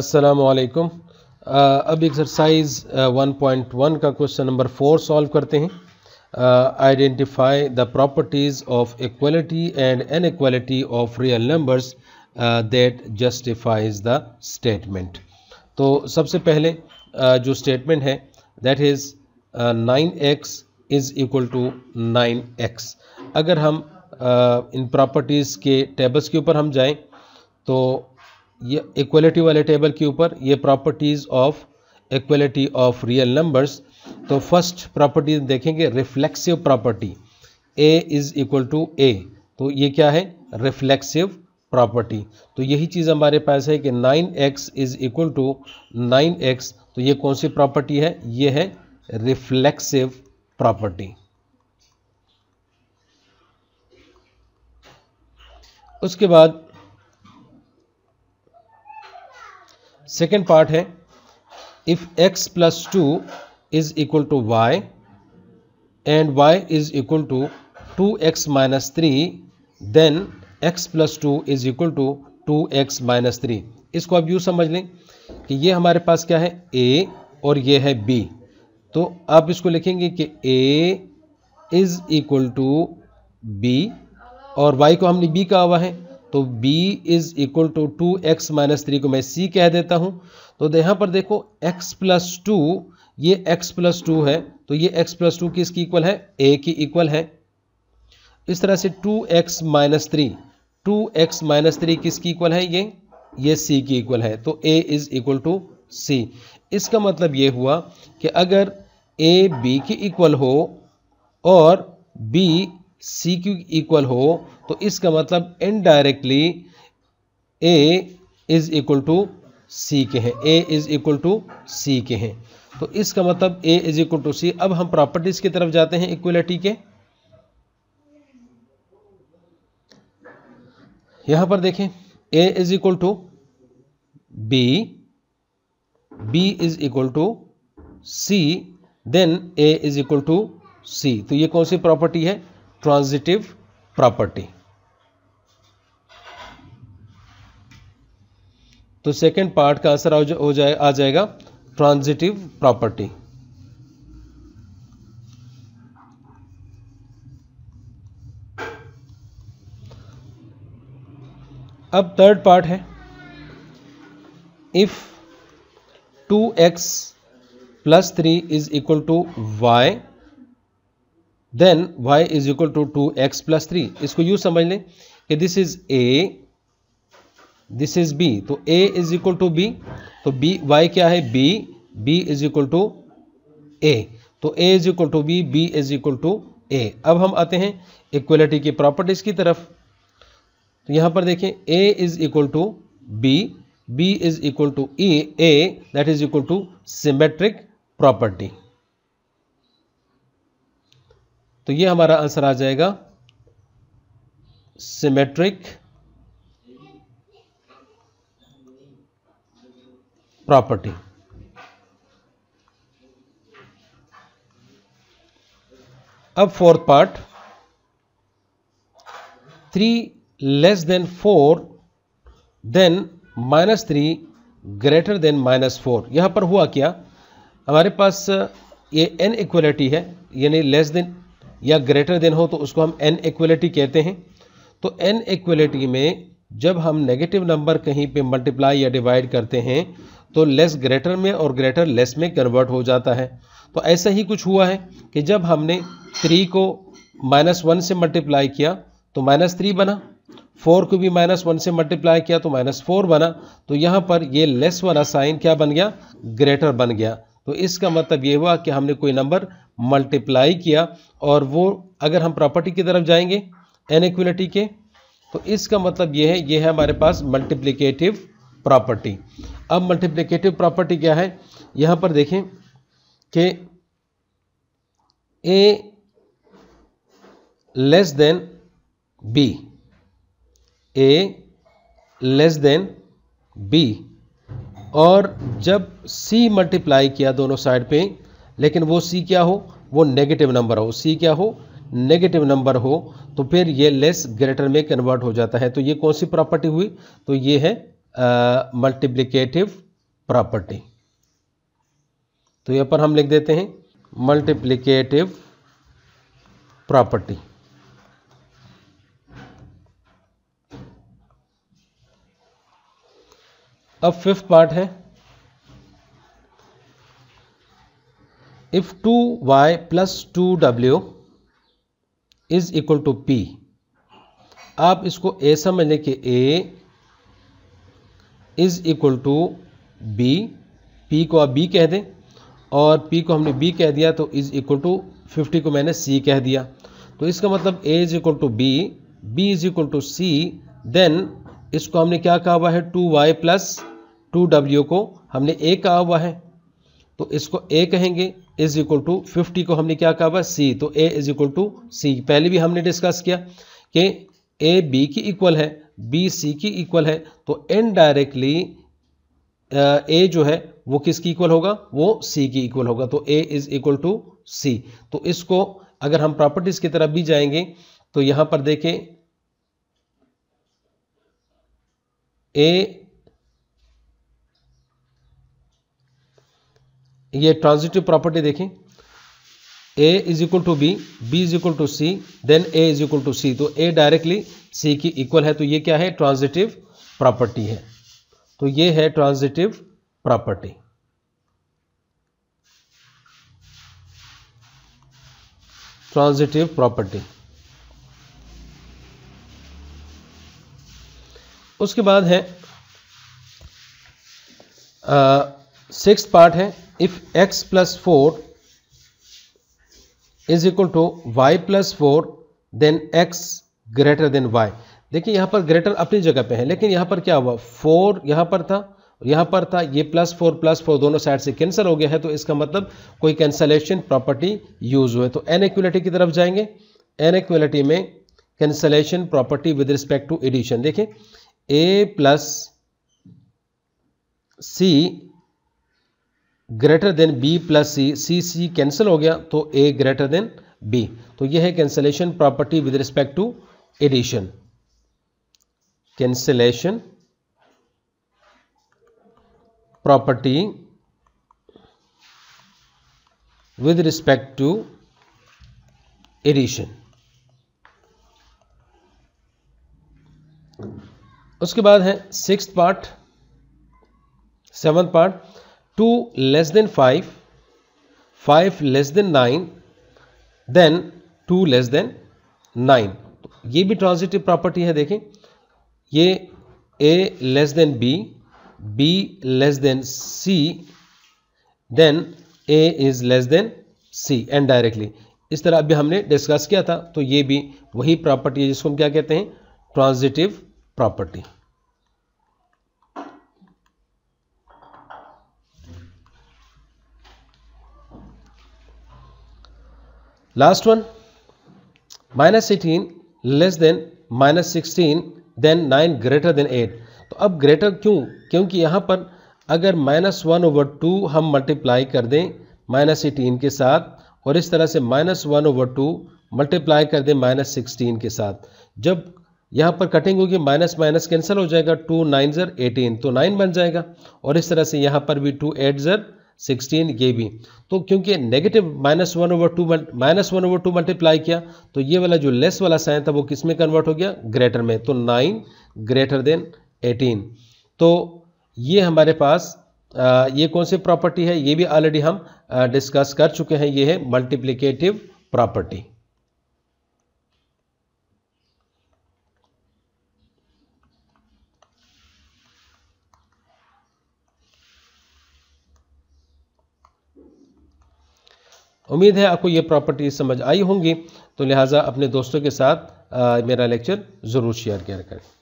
असलकम uh, अब exercise 1.1 uh, का क्वेश्चन नंबर फोर सॉल्व करते हैं identify the properties of equality and unequality of real numbers that justifies the statement तो सबसे पहले uh, जो स्टेटमेंट है that is nine X is equal to nine X अगर हम uh, इन प्रॉपर्टीज़ के टेबल्स के ऊपर हम जाएं तो ये इक्वलिटी वाले टेबल के ऊपर ये properties of equality of real numbers तो फर्स्ट प्रॉपर्टी देखेंगे reflexive property A is equal to A तो ये क्या है रिफ्लेक्सिव प्रॉपर्टी तो यही चीज़ हमारे पास है कि nine X is equal to nine X तो ये कौन सी प्रॉपर्टी है ये है रिफ्लेक्सिव प्रॉपर्टी उसके बाद सेकेंड पार्ट है if X plus two is equal to Y and Y is equal to two X minus three then X plus two is equal to two X minus three इसको आप यूँ समझ लें कि ये हमारे पास क्या है ए और ये है बी तो आप इसको लिखेंगे कि A is equal to B और वाई को हमने बी कहा हुआ है तो b is equal to two X minus three को मैं c कह देता हूँ तो यहाँ पर देखो x प्लस टू ये x प्लस टू है तो ये x प्लस टू किसकी इक्वल है a की इक्वल है इस तरह से two X minus three two X minus three किसकी इक्वल है ये ये c की इक्वल है तो a is equal to c इसका मतलब ये हुआ कि अगर a b की इक्वल हो और b सी क्यू इक्वल हो तो इसका मतलब indirectly A is equal to C के हैं A is equal to C के हैं तो इसका मतलब A is equal to C अब हम प्रॉपर्टीज की तरफ जाते हैं इक्वलिटी के यहां पर देखें A is equal to B B is equal to C then A is equal to C तो ये कौन सी प्रॉपर्टी है ट्रांजिटिव प्रॉपर्टी तो सेकेंड पार्ट का आंसर हो जाए आ जाएगा ट्रांजिटिव प्रॉपर्टी अब थर्ड पार्ट है if two X plus three is equal to Y then y is equal to two X plus three इसको यू समझ लें कि this is a this is b तो a is equal to B तो b y क्या है b b is equal to A तो a is equal to B B is equal to A अब हम आते हैं इक्वलिटी की प्रॉपर्टीज़ की तरफ तो यहां पर देखें a is equal to b b is equal to E A that is equal to symmetric property तो ये हमारा आंसर आ जाएगा सिमेट्रिक प्रॉपर्टी अब fourth part three less than four then minus three greater than minus four यहां पर हुआ क्या हमारे पास ये एन इक्वलिटी है यानी लेस देन या ग्रेटर देन हो तो उसको हम एन इक्वलिटी कहते हैं तो एन इक्वलिटी में जब हम नेगेटिव नंबर कहीं पे मल्टीप्लाई या डिवाइड करते हैं तो लेस ग्रेटर में और ग्रेटर लेस में कन्वर्ट हो जाता है तो ऐसा ही कुछ हुआ है कि जब हमने थ्री को माइनस वन से मल्टीप्लाई किया तो माइनस थ्री बना फोर को भी माइनस वन से मल्टीप्लाई किया तो माइनस फोर बना तो यहाँ पर ये लेस वाला साइन क्या बन गया ग्रेटर बन गया तो इसका मतलब ये हुआ कि हमने कोई नंबर मल्टीप्लाई किया और वो अगर हम प्रॉपर्टी की तरफ जाएंगे एन इक्वलिटी के तो इसका मतलब ये है ये है हमारे पास मल्टीप्लीकेटिव प्रॉपर्टी अब मल्टीप्लीकेटिव प्रॉपर्टी क्या है यहाँ पर देखें कि A less than B A less than B और जब सी मल्टीप्लाई किया दोनों साइड पे लेकिन वो सी क्या हो वो नेगेटिव नंबर हो सी क्या हो नेगेटिव नंबर हो तो फिर ये लेस ग्रेटर में कन्वर्ट हो जाता है तो ये कौन सी प्रॉपर्टी हुई तो ये है मल्टीप्लीकेटिव प्रॉपर्टी तो यहाँ पर हम लिख देते हैं मल्टीप्लीकेटिव प्रॉपर्टी अब फिफ्थ पार्ट है if 2y plus 2w is equal to P आप इसको a समझ लें कि A is equal to B P को आप बी कह दें और पी को हमने बी कह दिया तो इज equal टू फिफ्टी को मैंने सी कह दिया तो इसका मतलब A is equal to B B is equal to C then इसको हमने क्या कहा हुआ है two Y plus two W को हमने ए कहा हुआ है तो इसको ए कहेंगे इज इक्वल टू फिफ्टी को हमने क्या कहा हुआ सी तो A is equal to C पहले भी हमने डिस्कस किया कि ए बी की इक्वल है बी सी की इक्वल है तो इनडायरेक्टली ए uh, जो है वो किसकी इक्वल होगा वो सी की इक्वल होगा तो A is equal to C तो इसको अगर हम प्रॉपर्टीज़ की तरफ भी जाएंगे तो यहां पर देखें ए ये ट्रांजिटिव प्रॉपर्टी देखें A is equal to B B is equal to C then A is equal to C तो ए डायरेक्टली सी की इक्वल है तो ये क्या है ट्रांजिटिव प्रॉपर्टी है तो ये है ट्रांजिटिव प्रॉपर्टी ट्रांजिटिव प्रॉपर्टी उसके बाद है सिक्स पार्ट है if x plus 4 is equal to Y plus four then X greater than Y देखिए यहां पर ग्रेटर अपनी जगह पे है लेकिन यहां पर क्या हुआ फोर यहां पर था यहां पर था ये प्लस फोर प्लस फोर दोनों साइड से कैंसल हो गया है तो इसका मतलब कोई कैंसलेशन प्रॉपर्टी यूज हुए तो एन एक्विलिटी की तरफ जाएंगे एन एक्विलिटी में cancellation property with respect to addition देखिए A plus C greater than B plus C C C cancel हो गया तो ए ग्रेटर देन बी तो यह है cancellation property with respect to addition cancellation property with respect to addition उसके बाद है six part seventh part two less than five five less than nine then two less than nine तो ये भी transitive property है देखें ये A less than B B less than C then A is less than C and directly इस तरह अभी हमने डिस्कस किया था तो ये भी वही प्रॉपर्टी है जिसको हम क्या कहते हैं transitive property Last one, minus eighteen less than minus sixteen then nine greater than eight तो अब ग्रेटर क्यों क्योंकि यहाँ पर अगर माइनस वन ओवर टू हम मल्टीप्लाई कर दें माइनस एटीन के साथ और इस तरह से minus one over two multiply कर दें माइनस सिक्सटीन के साथ जब यहाँ पर कटिंग होगी माइनस माइनस कैंसिल हो जाएगा टू नाइन ज़र एटीन तो नाइन बन जाएगा और इस तरह से यहाँ पर भी टू एट ज़र सिक्सटीन ये भी तो क्योंकि negative minus one over two minus one over two multiply किया तो ये वाला जो लेस वाला साइन था वो किस में कन्वर्ट हो गया ग्रेटर में तो नाइन ग्रेटर देन एटीन तो ये हमारे पास आ, ये कौन सी प्रॉपर्टी है ये भी ऑलरेडी हम डिस्कस कर चुके हैं ये है मल्टीप्लीकेटिव प्रॉपर्टी उम्मीद है आपको ये प्रॉपर्टीज समझ आई होंगी तो लिहाजा अपने दोस्तों के साथ आ, मेरा लेक्चर ज़रूर शेयर करें